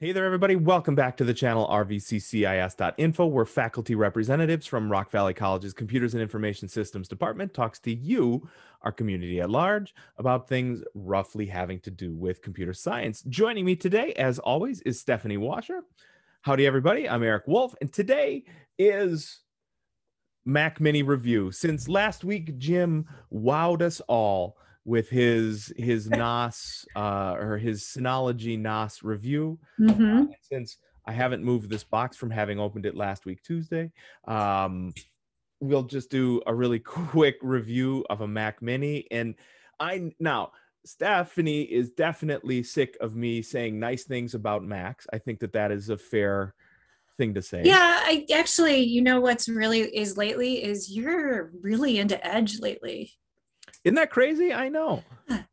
Hey there, everybody. Welcome back to the channel rvccis.info, where faculty representatives from Rock Valley College's Computers and Information Systems Department talks to you, our community at large, about things roughly having to do with computer science. Joining me today, as always, is Stephanie Washer. Howdy, everybody. I'm Eric Wolf, and today is Mac Mini Review. Since last week, Jim wowed us all with his his NAS uh, or his Synology NAS review. Uh, mm-hmm. Uh, since I haven't moved this box from having opened it last week Tuesday, um, we'll just do a really quick review of a Mac Mini. And I now Stephanie is definitely sick of me saying nice things about Macs. I think that that is a fair thing to say. Yeah, I actually, you know what's really is lately is you're really into Edge lately. Isn't that crazy? I know.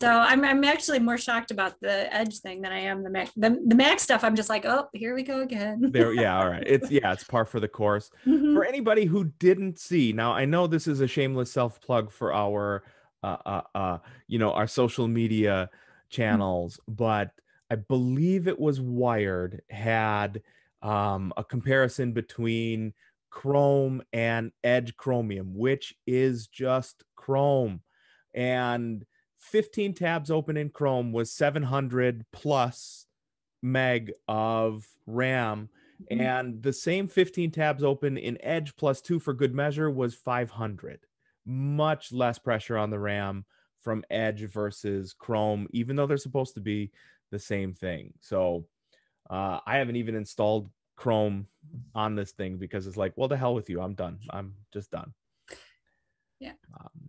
So I'm, I'm actually more shocked about the edge thing than I am the Mac. The, the Mac stuff, I'm just like, oh, here we go again. there, yeah, all right. It's yeah, it's par for the course. Mm-hmm. For anybody who didn't see, now I know this is a shameless self plug for our, uh, uh, uh, you know, our social media channels, mm-hmm. but I believe it was Wired had um, a comparison between Chrome and Edge Chromium, which is just Chrome. And 15 tabs open in Chrome was 700 plus meg of RAM. Mm-hmm. And the same 15 tabs open in Edge plus two for good measure was 500. Much less pressure on the RAM from Edge versus Chrome, even though they're supposed to be the same thing. So uh, I haven't even installed Chrome on this thing because it's like, well, the hell with you. I'm done. I'm just done. Yeah. Um,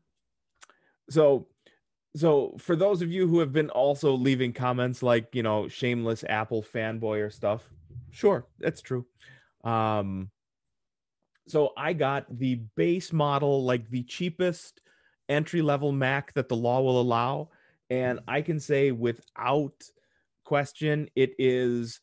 so, so for those of you who have been also leaving comments like, you know, shameless Apple fanboy or stuff, sure, that's true. Um, so I got the base model, like the cheapest entry level Mac that the law will allow. And I can say without question, it is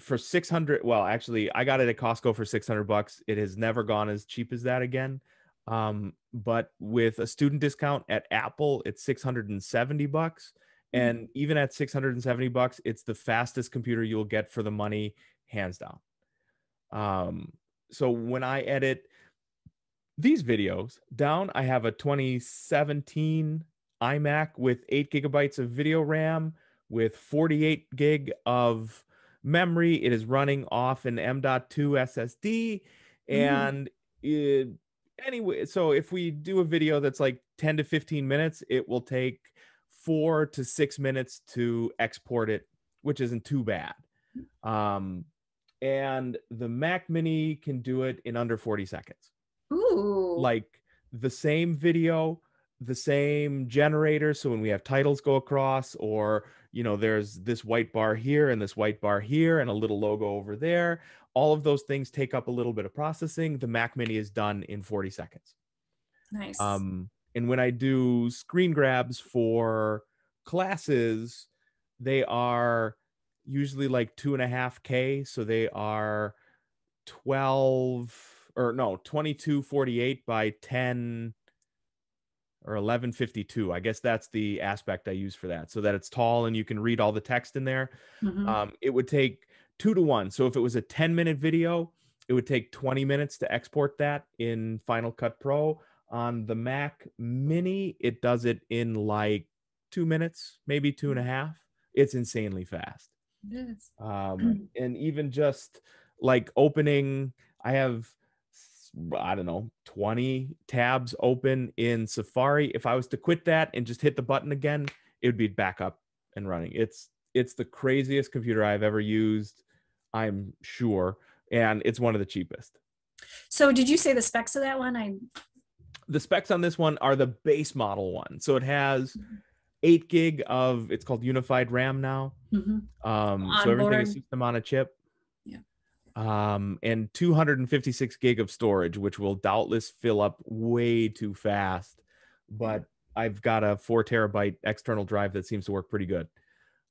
for 600 well actually i got it at costco for 600 bucks it has never gone as cheap as that again um, but with a student discount at apple it's 670 bucks mm-hmm. and even at 670 bucks it's the fastest computer you'll get for the money hands down um, so when i edit these videos down i have a 2017 imac with 8 gigabytes of video ram with 48 gig of memory. It is running off an M.2 SSD. Mm. And mm-hmm. it, anyway, so if we do a video that's like 10 to 15 minutes, it will take four to six minutes to export it, which isn't too bad. Um, and the Mac Mini can do it in under 40 seconds. Ooh. Like the same video the same generator so when we have titles go across or you know there's this white bar here and this white bar here and a little logo over there all of those things take up a little bit of processing the mac mini is done in 40 seconds nice um, and when i do screen grabs for classes they are usually like two and a half k so they are 12 or no 2248 by 10 or 1152 i guess that's the aspect i use for that so that it's tall and you can read all the text in there mm-hmm. um, it would take two to one so if it was a 10 minute video it would take 20 minutes to export that in final cut pro on the mac mini it does it in like two minutes maybe two and a mm-hmm. half it's insanely fast yes. um, and even just like opening i have I don't know, 20 tabs open in Safari. If I was to quit that and just hit the button again, it would be back up and running. It's it's the craziest computer I've ever used, I'm sure, and it's one of the cheapest. So, did you say the specs of that one? I the specs on this one are the base model one. So it has mm-hmm. eight gig of it's called unified RAM now. Mm-hmm. Um, on so everything board. is system on a chip um, and 256 gig of storage, which will doubtless fill up way too fast. But I've got a four terabyte external drive that seems to work pretty good.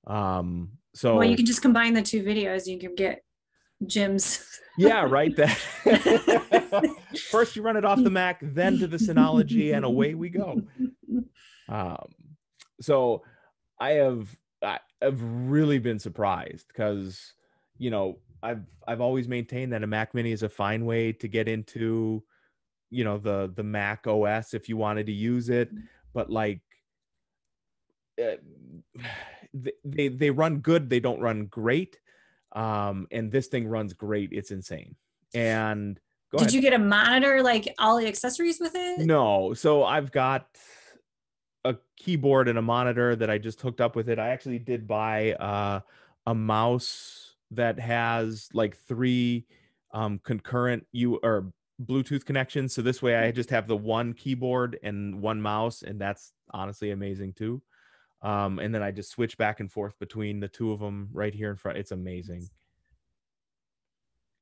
Um, so well, you can just combine the two videos. You can get Jim's. yeah, right. That first you run it off the Mac, then to the Synology, and away we go. Um, so I have I have really been surprised because you know I've I've always maintained that a Mac Mini is a fine way to get into, you know, the the Mac OS if you wanted to use it, mm-hmm. but like uh, they they run good, they don't run great. Um and this thing runs great. It's insane. And did ahead. you get a monitor like all the accessories with it? No. So I've got a keyboard and a monitor that I just hooked up with it. I actually did buy uh, a mouse that has like three um, concurrent you or Bluetooth connections. So this way, I mm-hmm. just have the one keyboard and one mouse, and that's honestly amazing too. Um, and then I just switch back and forth between the two of them right here in front. It's amazing.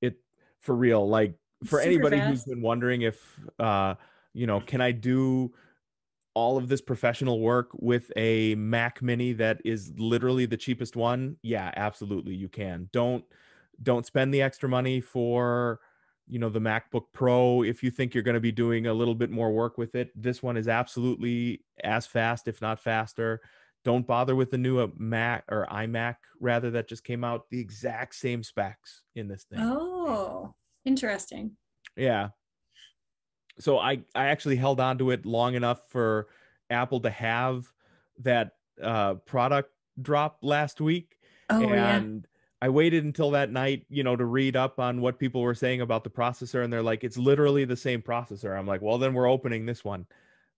It for real, like for Super anybody fast. who's been wondering if uh, you know, can I do all of this professional work with a Mac Mini that is literally the cheapest one, yeah, absolutely you can. Don't don't spend the extra money for you know the MacBook Pro if you think you're going to be doing a little bit more work with it. This one is absolutely as fast if not faster. Don't bother with the new uh, Mac or iMac rather that just came out the exact same specs in this thing. Oh, interesting. Yeah so I I actually held on to it long enough for Apple to have that uh, product drop last week, oh, and yeah. I waited until that night, you know, to read up on what people were saying about the processor, and they're like, it's literally the same processor. I'm like, well, then we're opening this one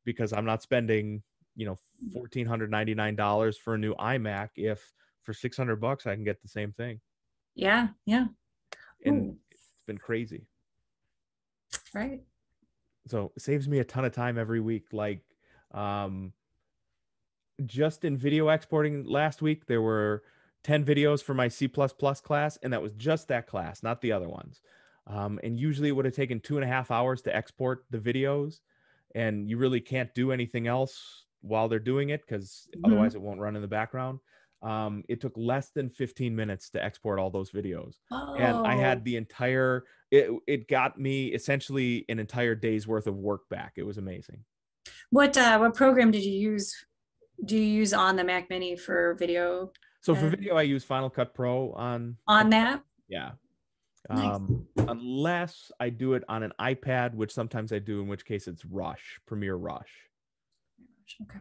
because I'm not spending you know fourteen hundred ninety nine dollars for a new iMac if for six hundred bucks I can get the same thing. Yeah, yeah. And Ooh. it's been crazy. Right so it saves me a ton of time every week. Like um, just in video exporting last week, there were 10 videos for my C++ class, and that was just that class, not the other ones. Um, and usually it would have taken two and a half hours to export the videos, and you really can't do anything else while they're doing it because mm-hmm. otherwise it won't run in the background. Um, it took less than 15 minutes to export all those videos. Oh. And I oh. had the entire it it got me essentially an entire day's worth of work back. It was amazing. What uh, what program did you use? Do you use on the Mac Mini for video? So for video, I use Final Cut Pro on on that. Yeah. Nice. Um, unless I do it on an iPad, which sometimes I do, in which case it's Rush, Premiere Rush. Okay.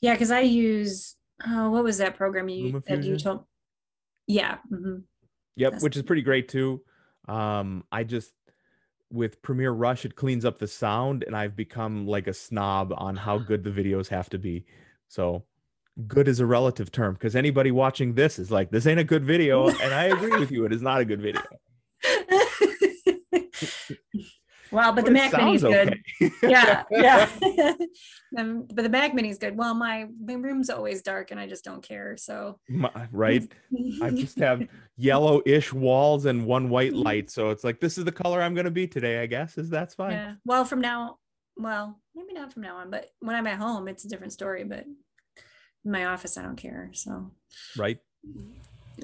Yeah, because I use oh, what was that program you that you told? Yeah. Mm-hmm. Yep, That's which is pretty great too. Um, I just with Premiere Rush, it cleans up the sound, and I've become like a snob on how good the videos have to be. So good is a relative term because anybody watching this is like, this ain't a good video. And I agree with you, it is not a good video. Well, but, the Mac Mini's good. yeah, yeah. Um, but the Mac Mini's good. Well, my, my room's always dark, and I just don't care. So my, right, I just have yellowish walls and one white light, so it's like this is the color I'm going to be today. I guess is that's fine. Yeah. Well, from now, well, maybe not from now on, but when I'm at home, it's a different story. But in my office, I don't care. So right.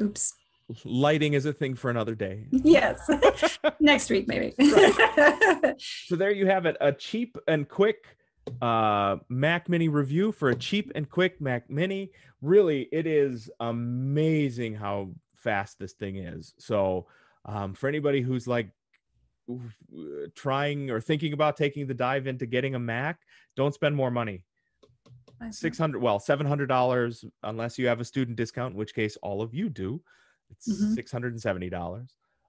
Oops lighting is a thing for another day. Yes. Next week, maybe. right. So there you have it a cheap and quick uh, Mac Mini review for a cheap and quick Mac Mini. Really, it is amazing how fast this thing is. So um, for anybody who's like, trying or thinking about taking the dive into getting a mac don't spend more money six hundred, well, seven hundred dollars, unless you have a student discount, in which case all of you do it's mm-hmm. $670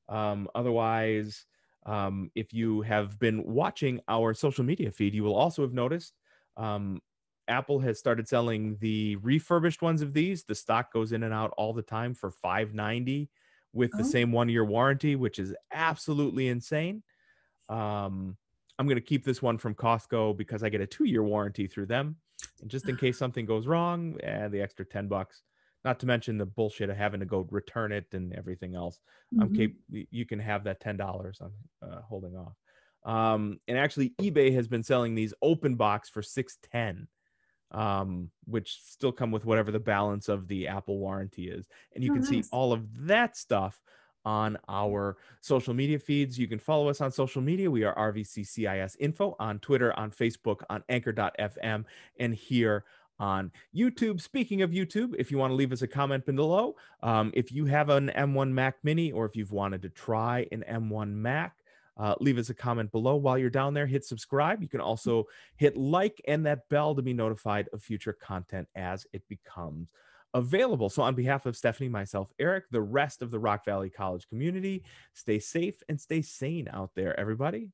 um, otherwise um, if you have been watching our social media feed you will also have noticed um, apple has started selling the refurbished ones of these the stock goes in and out all the time for 590 with oh. the same one year warranty which is absolutely insane um, i'm going to keep this one from costco because i get a two year warranty through them and just in case something goes wrong eh, the extra 10 bucks not to mention the bullshit of having to go return it and everything else. Mm-hmm. I'm cap- you can have that ten dollars I'm uh, holding off. Um, and actually, eBay has been selling these open box for six ten, um, which still come with whatever the balance of the Apple warranty is. And you oh, can nice. see all of that stuff on our social media feeds. You can follow us on social media. We are RVCCIS Info on Twitter, on Facebook, on Anchor.fm, and here on YouTube. Speaking of YouTube, if you want to leave us a comment below, um, if you have an M1 Mac Mini or if you've wanted to try an M1 Mac, uh, leave us a comment below while you're down there. Hit subscribe. You can also hit like and that bell to be notified of future content as it becomes available. So, on behalf of Stephanie, myself, Eric, the rest of the Rock Valley College community, stay safe and stay sane out there, everybody.